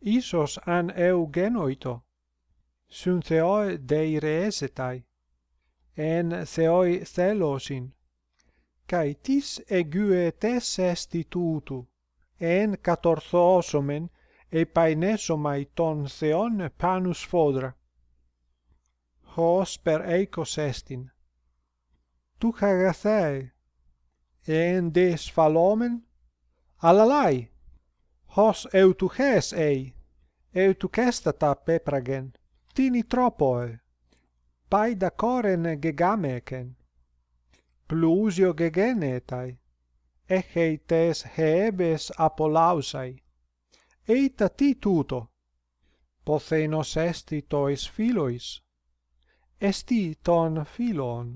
Isos an eugenoito, sun Theoi deireesetai, en Theoi thelosin, caetis eguetes estitutu, en catorthosomen, epainesomai ton Theon panus fodra. Hos per eicos estin. Tu cagatheae, en desfallomen, alalai, hos eutuches ei, eutu cestat pepragen, tini tropoe, pae da coren gegamecen. Plusio gegenetai, e heites heebes apolausai. Eita ti tuto, pothenos esti tois filois, esti ton filon.